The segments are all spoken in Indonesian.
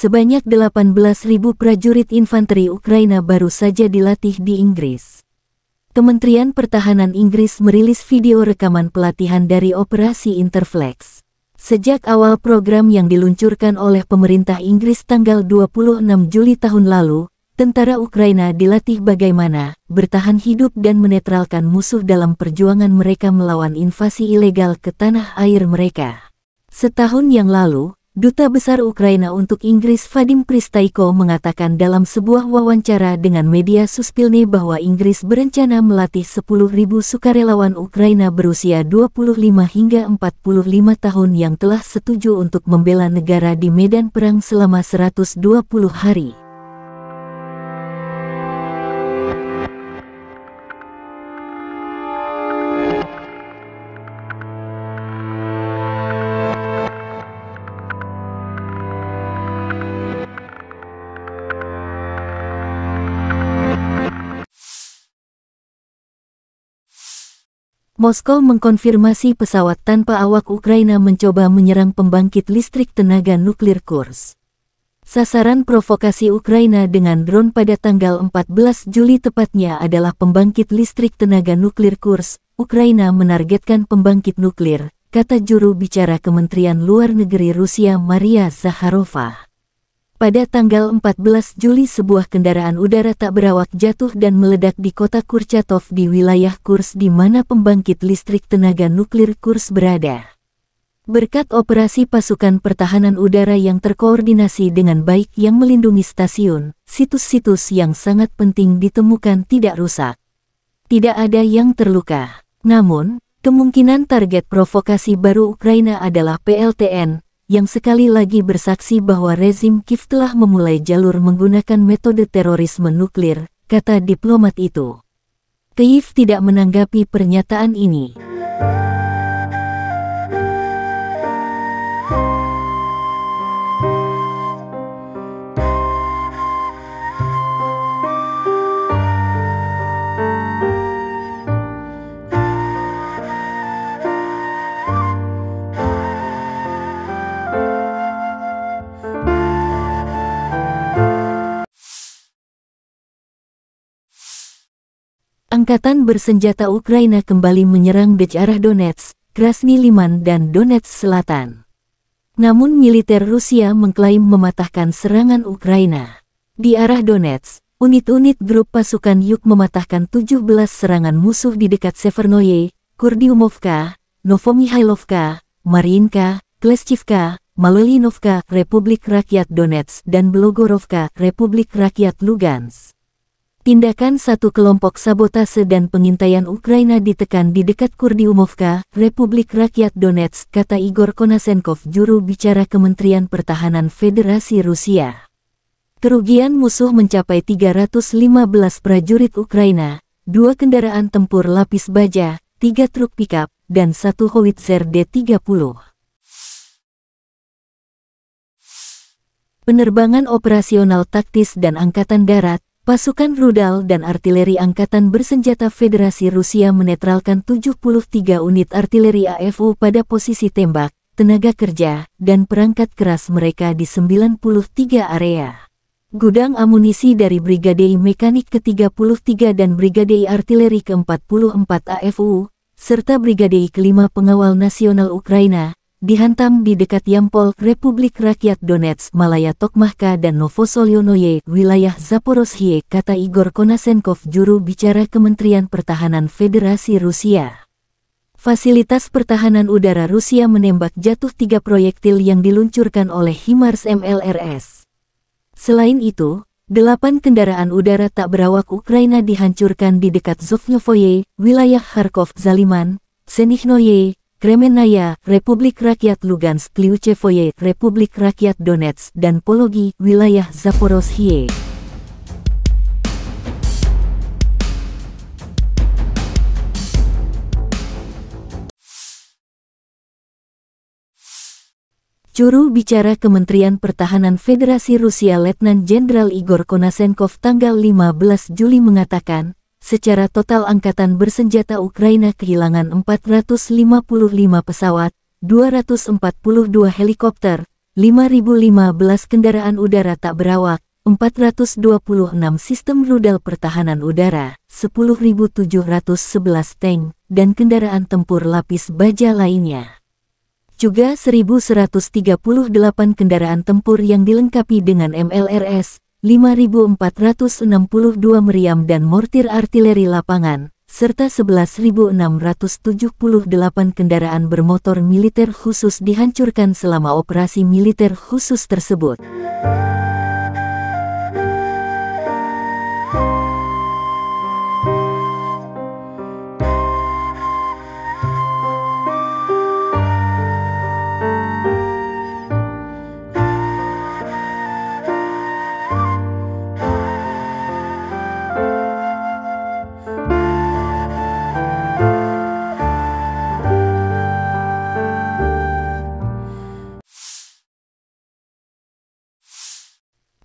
sebanyak 18.000 prajurit infanteri Ukraina baru saja dilatih di Inggris. Kementerian Pertahanan Inggris merilis video rekaman pelatihan dari operasi Interflex. Sejak awal program yang diluncurkan oleh pemerintah Inggris tanggal 26 Juli tahun lalu, tentara Ukraina dilatih bagaimana bertahan hidup dan menetralkan musuh dalam perjuangan mereka melawan invasi ilegal ke tanah air mereka. Setahun yang lalu, Duta Besar Ukraina untuk Inggris Vadim Pristaiko mengatakan dalam sebuah wawancara dengan media Suspilne bahwa Inggris berencana melatih 10.000 sukarelawan Ukraina berusia 25 hingga 45 tahun yang telah setuju untuk membela negara di medan perang selama 120 hari. Moskow mengkonfirmasi pesawat tanpa awak Ukraina mencoba menyerang pembangkit listrik tenaga nuklir Kurs. Sasaran provokasi Ukraina dengan drone pada tanggal 14 Juli tepatnya adalah pembangkit listrik tenaga nuklir Kurs. Ukraina menargetkan pembangkit nuklir, kata juru bicara Kementerian Luar Negeri Rusia Maria Zaharova. Pada tanggal 14 Juli sebuah kendaraan udara tak berawak jatuh dan meledak di kota Kurchatov di wilayah Kurs di mana pembangkit listrik tenaga nuklir Kurs berada. Berkat operasi pasukan pertahanan udara yang terkoordinasi dengan baik yang melindungi stasiun, situs-situs yang sangat penting ditemukan tidak rusak. Tidak ada yang terluka. Namun, kemungkinan target provokasi baru Ukraina adalah PLTN, yang sekali lagi bersaksi bahwa rezim Kiev telah memulai jalur menggunakan metode terorisme nuklir, kata diplomat itu. Kiev tidak menanggapi pernyataan ini. Angkatan bersenjata Ukraina kembali menyerang di arah Donetsk, Krasny Liman dan Donetsk Selatan. Namun militer Rusia mengklaim mematahkan serangan Ukraina. Di arah Donetsk, unit-unit grup pasukan Yuk mematahkan 17 serangan musuh di dekat Severnoye, Kurdiumovka, Novomihailovka, Marinka, Kleschivka, Malolinovka, Republik Rakyat Donetsk dan Blogorovka, Republik Rakyat Lugansk. Tindakan satu kelompok sabotase dan pengintaian Ukraina ditekan di dekat Kurdiumovka, Republik Rakyat Donetsk, kata Igor Konasenkov juru bicara Kementerian Pertahanan Federasi Rusia. Kerugian musuh mencapai 315 prajurit Ukraina, dua kendaraan tempur lapis baja, tiga truk pickup, dan satu howitzer D-30. Penerbangan operasional taktis dan angkatan darat, Pasukan rudal dan artileri angkatan bersenjata Federasi Rusia menetralkan 73 unit artileri AFU pada posisi tembak, tenaga kerja, dan perangkat keras mereka di 93 area. Gudang amunisi dari Brigade Mekanik ke-33 dan Brigade Artileri ke-44 AFU, serta Brigade kelima Pengawal Nasional Ukraina, dihantam di dekat Yampol, Republik Rakyat Donetsk, Malaya Tokmahka dan Novosolyonoye, wilayah Zaporozhye, kata Igor Konasenkov juru bicara Kementerian Pertahanan Federasi Rusia. Fasilitas pertahanan udara Rusia menembak jatuh tiga proyektil yang diluncurkan oleh HIMARS MLRS. Selain itu, delapan kendaraan udara tak berawak Ukraina dihancurkan di dekat Zovnyovoye, wilayah Kharkov Zaliman, Senihnoye, Kremenaya, Republik Rakyat Lugansk, Liuchevoye, Republik Rakyat Donetsk, dan Pologi, wilayah Zaporozhye. Juru bicara Kementerian Pertahanan Federasi Rusia Letnan Jenderal Igor Konasenkov tanggal 15 Juli mengatakan, secara total angkatan bersenjata Ukraina kehilangan 455 pesawat, 242 helikopter, 5.015 kendaraan udara tak berawak, 426 sistem rudal pertahanan udara, 10.711 tank, dan kendaraan tempur lapis baja lainnya. Juga 1.138 kendaraan tempur yang dilengkapi dengan MLRS, 5.462 meriam dan mortir artileri lapangan, serta 11.678 kendaraan bermotor militer khusus dihancurkan selama operasi militer khusus tersebut.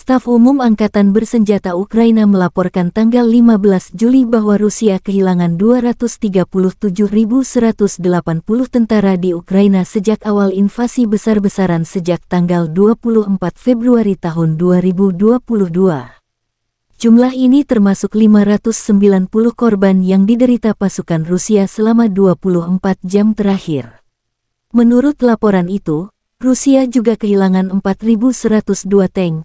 Staf Umum Angkatan Bersenjata Ukraina melaporkan tanggal 15 Juli bahwa Rusia kehilangan 237.180 tentara di Ukraina sejak awal invasi besar-besaran sejak tanggal 24 Februari tahun 2022. Jumlah ini termasuk 590 korban yang diderita pasukan Rusia selama 24 jam terakhir. Menurut laporan itu, Rusia juga kehilangan 4.102 tank,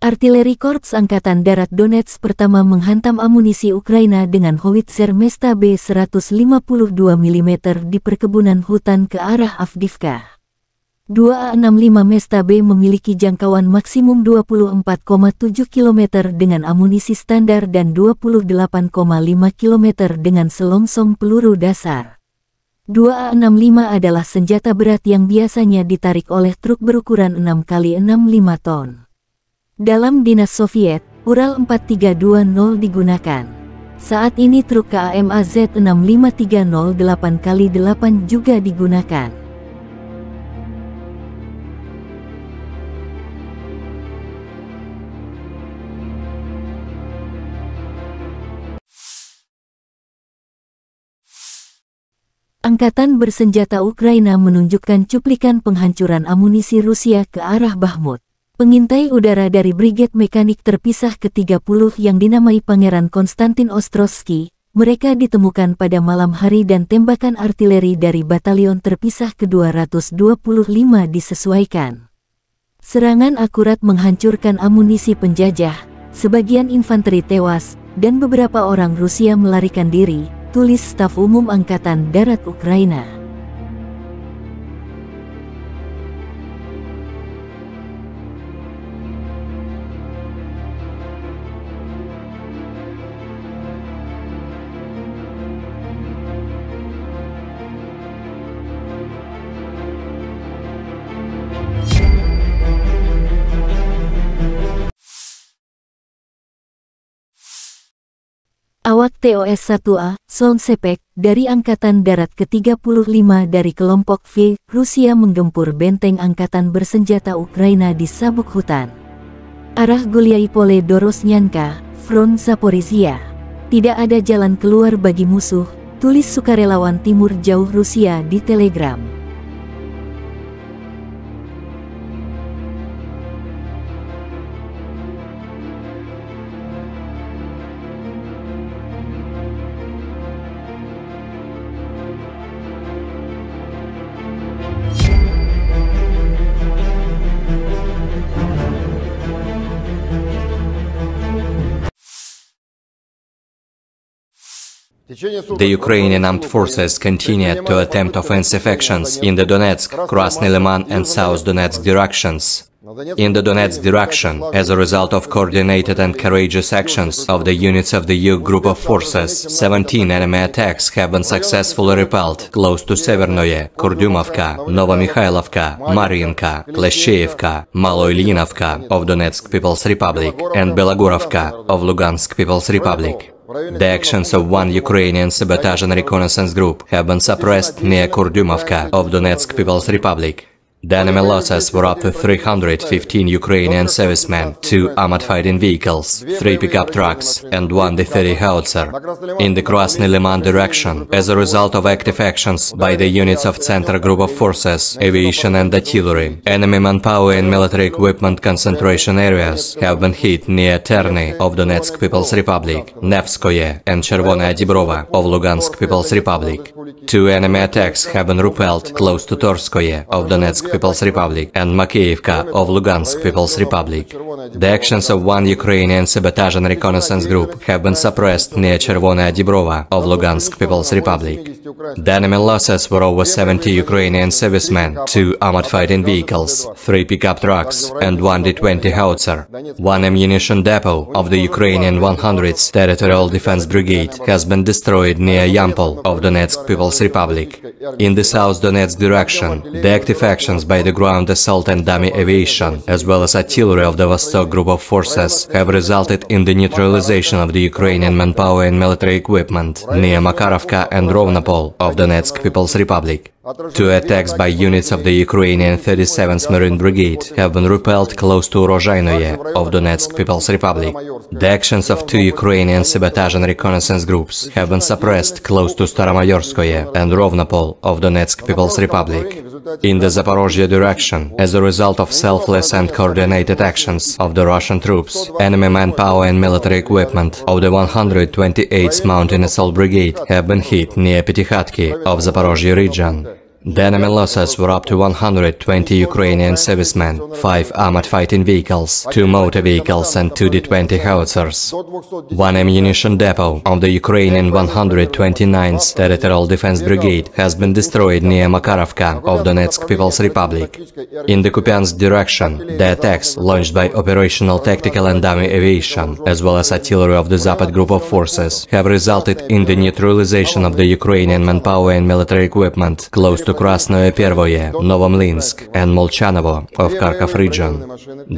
Artileri Korps Angkatan Darat Donetsk pertama menghantam amunisi Ukraina dengan howitzer Mesta B-152 mm di perkebunan hutan ke arah Avdivka. 2A65 Mesta B memiliki jangkauan maksimum 24,7 km dengan amunisi standar dan 28,5 km dengan selongsong peluru dasar. 2A65 adalah senjata berat yang biasanya ditarik oleh truk berukuran 6 x 65 ton. Dalam dinas Soviet, Ural 4320 digunakan. Saat ini truk KAMAZ AZ-65308 x8 juga digunakan. Angkatan bersenjata Ukraina menunjukkan cuplikan penghancuran amunisi Rusia ke arah Bahmut. Pengintai udara dari Brigade Mekanik terpisah ke-30 yang dinamai Pangeran Konstantin Ostrovsky, mereka ditemukan pada malam hari dan tembakan artileri dari batalion terpisah ke-225 disesuaikan. Serangan akurat menghancurkan amunisi penjajah, sebagian infanteri tewas, dan beberapa orang Rusia melarikan diri, tulis staf umum Angkatan Darat Ukraina. Pesawat TOS-1A, Solsepek, dari Angkatan Darat ke-35 dari kelompok V, Rusia menggempur benteng Angkatan Bersenjata Ukraina di Sabuk Hutan. Arah Goliaipole Dorosnyanka, Front Zaporizhia. Tidak ada jalan keluar bagi musuh, tulis sukarelawan Timur Jauh Rusia di Telegram. The Ukrainian armed forces continued to attempt offensive actions in the Donetsk, Krasny Liman and South Donetsk directions. In the Donetsk direction, as a result of coordinated and courageous actions of the units of the U group of forces, 17 enemy attacks have been successfully repelled close to Severnoye, Kurdumovka, Novomikhailovka, Mariinka, Kleshcheevka, Maloiliinovka of Donetsk People's Republic and Belogorovka of Lugansk People's Republic. The actions of one Ukrainian sabotage and reconnaissance group have been suppressed near Kurdymavka of Donetsk People's Republic. Enemy losses were up to 315 Ukrainian servicemen, two armored fighting vehicles, three pickup trucks and one d 30 howitzer in the Krasny Liman direction as a result of active actions by the units of Center Group of Forces, Aviation and Artillery. Enemy manpower and military equipment concentration areas have been hit near Terny of Donetsk People's Republic, Nevskoye and Chervona Dibrova of Lugansk People's Republic. Two enemy attacks have been repelled close to Torskoye of Donetsk People's Republic and Makiivka of Lugansk People's Republic. The actions of one Ukrainian sabotage and reconnaissance group have been suppressed near Chervona Dibrova of Lugansk People's Republic. The enemy losses were over 70 Ukrainian servicemen, two armored fighting vehicles, three pickup trucks, and one D-20 howitzer. One ammunition depot of the Ukrainian 100th Territorial Defense Brigade has been destroyed near Yampol of Donetsk People's Republic. In the South Donetsk direction, the active actions by the ground assault and dummy aviation, as well as artillery of the Vostok group of forces, have resulted in the neutralization of the Ukrainian manpower and military equipment near Makarovka and Rovnopol of Donetsk People's Republic. Two attacks by units of the Ukrainian 37th Marine Brigade have been repelled close to Rozhainoye of Donetsk People's Republic. The actions of two Ukrainian sabotage and reconnaissance groups have been suppressed close to Staromayorskoye and Rovnopol of Donetsk People's Republic. In the Zaporozhye direction, as a result of selfless and coordinated actions of the Russian troops, enemy manpower and military equipment of the 128th Mountain Assault Brigade have been hit near Petykhatki of Zaporozhye region. The enemy losses were up to 120 Ukrainian servicemen, 5 armored fighting vehicles, 2 motor vehicles and 2 D-20 howitzers, 1 ammunition depot of the Ukrainian 129th Territorial Defense Brigade has been destroyed near Makarovka of Donetsk People's Republic. In the Kupiansk direction, the attacks launched by operational tactical and dummy aviation, as well as artillery of the Zapad group of forces, have resulted in the neutralization of the Ukrainian manpower and military equipment close to to Красної Первої, Новомлинsk, and Molchanovo of Kharkov region.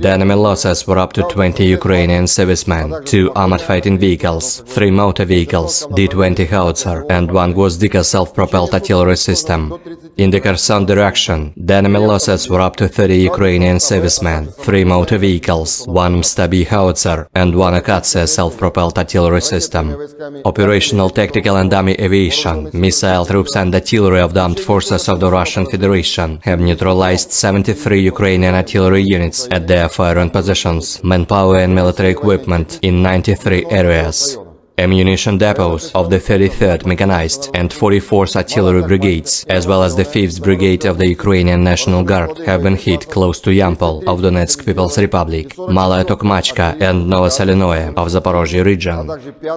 The enemy losses were up to 20 Ukrainian servicemen, two armored fighting vehicles, three motor vehicles, D-20 howitzer, and one Dika self-propelled artillery system in the Kherson direction. The enemy losses were up to 30 Ukrainian servicemen, 3 motor vehicles, 1 Mstabi howitzer and 1 Akatsa self-propelled artillery system. Operational tactical and army aviation, missile troops and artillery of the armed forces of the Russian Federation have neutralized 73 Ukrainian artillery units at their firing positions, manpower and military equipment in 93 areas ammunition depots of the 33rd Mechanized and 44th Artillery Brigades, as well as the 5th Brigade of the Ukrainian National Guard, have been hit close to Yampol of Donetsk People's Republic, Malaya Tokmachka and Novoselenoe of Zaporozhye region.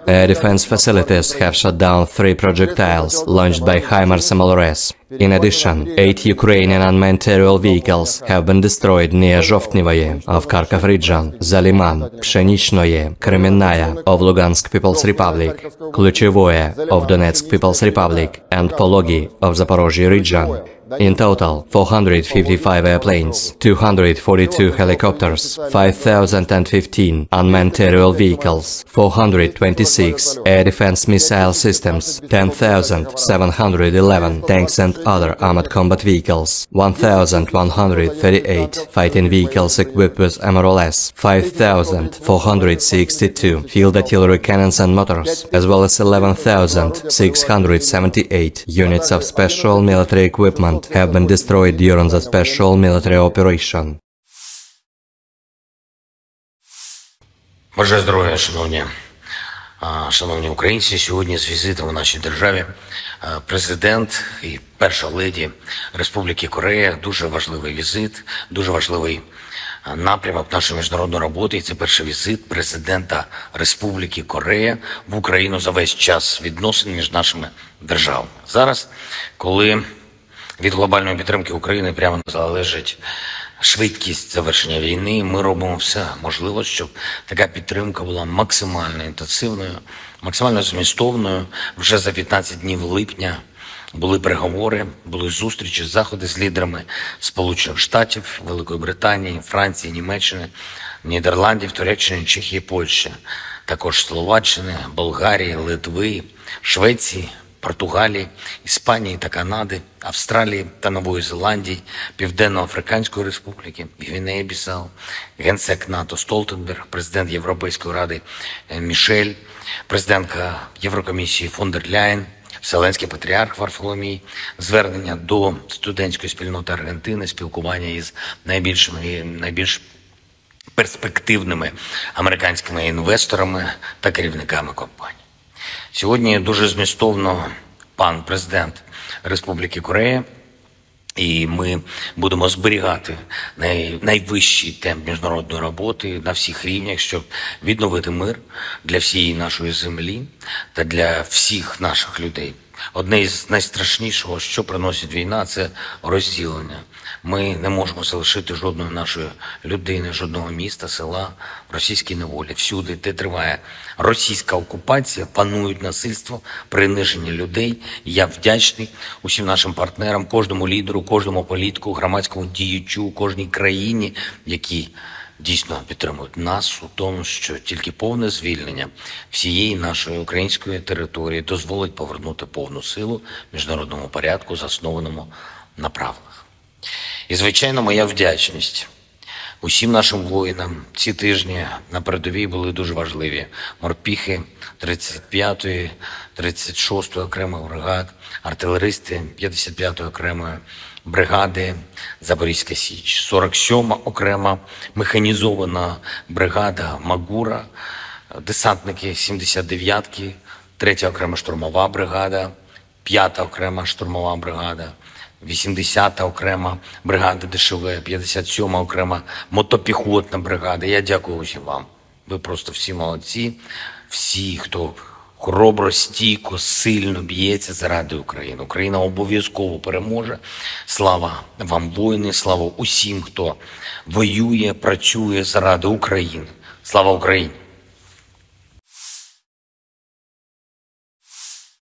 Air defense facilities have shut down three projectiles launched by HIMARS MLRS. In addition, eight Ukrainian unmanned aerial vehicles have been destroyed near Zhovtnevoye of Kharkov region, Zaliman, Pshenichnoye, Kremennaya of Lugansk People's Republic, Ключевое of Donetsk People's Republic, and Pologi of Zaporozhye region. In total, 455 airplanes, 242 helicopters, 5,015 unmanned aerial vehicles, 426 air defense missile systems, 10,711 tanks and other armored combat vehicles, 1,138 fighting vehicles equipped with MRLS, 5,462 field artillery cannons and motors, as well as 11,678 units of special military equipment plant have been destroyed during the special military operation. Боже здоров'я, шановні. Шановні українці, сьогодні з візитом у нашій державі президент і перша леді Республіки Корея дуже важливий візит, дуже важливий напрямок нашої міжнародної роботи. І це перший візит президента Республіки Корея в Україну за весь час відносин між нашими державами зараз, коли від глобальної підтримки України прямо залежить швидкість завершення війни. Ми робимо все можливо, щоб така підтримка була максимально інтенсивною, максимально змістовною. Вже за 15 днів липня були переговори, були зустрічі, заходи з лідерами Сполучених Штатів, Великої Британії, Франції, Німеччини, Нідерландів, Туреччини, Чехії, Польщі, також Словаччини, Болгарії, Литви, Швеції. Португалії, Іспанії та Канади, Австралії та Нової Зеландії, Південно-Африканської Республіки, Гвінеї Бісау, генсек НАТО Столтенберг, президент Європейської ради е, Мішель, президентка Єврокомісії фон дер Ляйн, Вселенський патріарх Варфоломій, звернення до студентської спільноти Аргентини, спілкування із найбільшими і найбільш перспективними американськими інвесторами та керівниками компаній. Сьогодні дуже змістовно пан президент Республіки Корея. І ми будемо зберігати най... найвищий темп міжнародної роботи на всіх рівнях, щоб відновити мир для всієї нашої землі та для всіх наших людей. Одне із найстрашнішого, що приносить війна, це розділення. Ми не можемо залишити жодної нашої людини, жодного міста, села в російській неволі. Всюди, де триває російська окупація, панують насильство, приниження людей. Я вдячний усім нашим партнерам, кожному лідеру, кожному політику, громадському діючу, кожній країні, які дійсно підтримують нас у тому, що тільки повне звільнення всієї нашої української території дозволить повернути повну силу міжнародному порядку, заснованому на правилах. І звичайно, моя вдячність. Усім нашим воїнам ці тижні на передовій були дуже важливі. Морпіхи 35-ї, 36-ї окремих бригад, артилеристи 55-ї окремої бригади Запорізька Січ, 47-ма окрема механізована бригада Магура, десантники 79-ки, 3-та окрема штурмова бригада, 5-та окрема штурмова бригада. 80-та окрема бригада ДШВ, 57-ма окрема мотопіхотна бригада. Я дякую усім вам. Ви просто всі молодці, всі, хто хоробро, стійко, сильно б'ється заради України. Україна обов'язково переможе. Слава вам, воїни! Слава усім, хто воює, працює заради України. Слава Україні!